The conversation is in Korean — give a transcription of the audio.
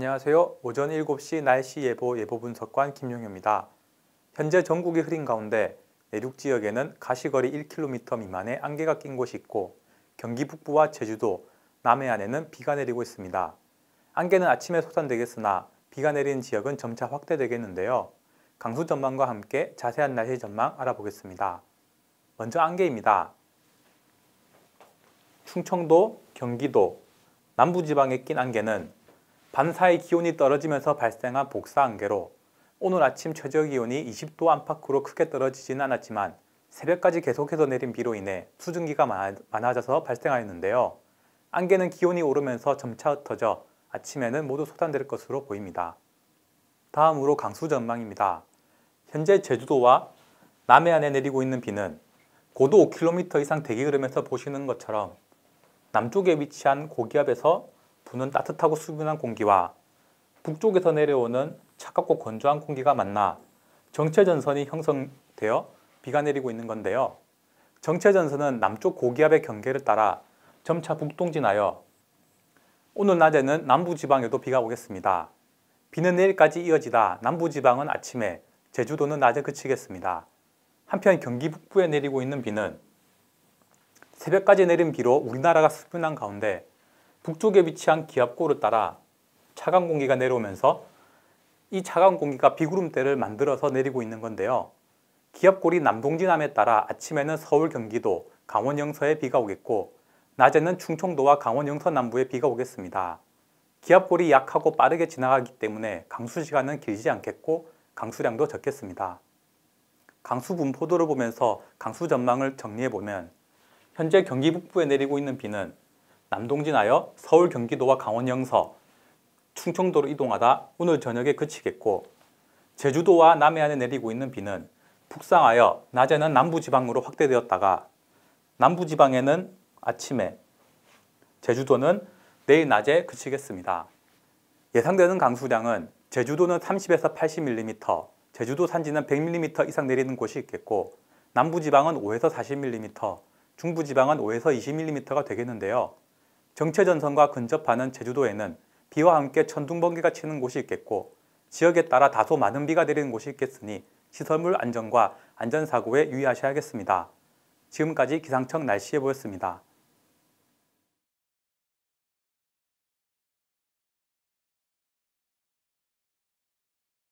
안녕하세요. 오전 7시 날씨 예보 예보 분석관 김용효입니다. 현재 전국이 흐린 가운데 내륙 지역에는 가시거리 1km 미만의 안개가 낀 곳이 있고 경기 북부와 제주도, 남해안에는 비가 내리고 있습니다. 안개는 아침에 소산되겠으나 비가 내리는 지역은 점차 확대되겠는데요. 강수 전망과 함께 자세한 날씨 전망 알아보겠습니다. 먼저 안개입니다. 충청도, 경기도, 남부지방에 낀 안개는 밤사이 기온이 떨어지면서 발생한 복사 안개로 오늘 아침 최저기온이 20도 안팎으로 크게 떨어지진 않았지만 새벽까지 계속해서 내린 비로 인해 수증기가 많아져서 발생하였는데요. 안개는 기온이 오르면서 점차 흩어져 아침에는 모두 소단될 것으로 보입니다. 다음으로 강수 전망입니다. 현재 제주도와 남해안에 내리고 있는 비는 고도 5km 이상 대기 흐름에서 보시는 것처럼 남쪽에 위치한 고기압에서 부는 따뜻하고 수분한 공기와 북쪽에서 내려오는 차갑고 건조한 공기가 만나 정체전선이 형성되어 비가 내리고 있는 건데요. 정체전선은 남쪽 고기압의 경계를 따라 점차 북동진하여 오늘 낮에는 남부지방에도 비가 오겠습니다. 비는 내일까지 이어지다 남부지방은 아침에 제주도는 낮에 그치겠습니다. 한편 경기 북부에 내리고 있는 비는 새벽까지 내린 비로 우리나라가 수분한 가운데 북쪽에 위치한 기압골을 따라 차가운 공기가 내려오면서 이 차가운 공기가 비구름대를 만들어서 내리고 있는 건데요. 기압골이 남동지남에 따라 아침에는 서울 경기도 강원 영서에 비가 오겠고 낮에는 충청도와 강원 영서 남부에 비가 오겠습니다. 기압골이 약하고 빠르게 지나가기 때문에 강수 시간은 길지 않겠고 강수량도 적겠습니다. 강수 분포도를 보면서 강수 전망을 정리해보면 현재 경기 북부에 내리고 있는 비는 남동진하여 서울 경기도와 강원 영서 충청도로 이동하다 오늘 저녁에 그치겠고 제주도와 남해안에 내리고 있는 비는 북상하여 낮에는 남부지방으로 확대되었다가 남부지방에는 아침에 제주도는 내일 낮에 그치겠습니다. 예상되는 강수량은 제주도는 30에서 80mm, 제주도 산지는 100mm 이상 내리는 곳이 있겠고 남부지방은 5에서 40mm, 중부지방은 5에서 20mm가 되겠는데요. 정체전선과 근접하는 제주도에는 비와 함께 천둥번개가 치는 곳이 있겠고 지역에 따라 다소 많은 비가 내리는 곳이 있겠으니 시설물 안전과 안전사고에 유의하셔야겠습니다. 지금까지 기상청 날씨 예보였습니다.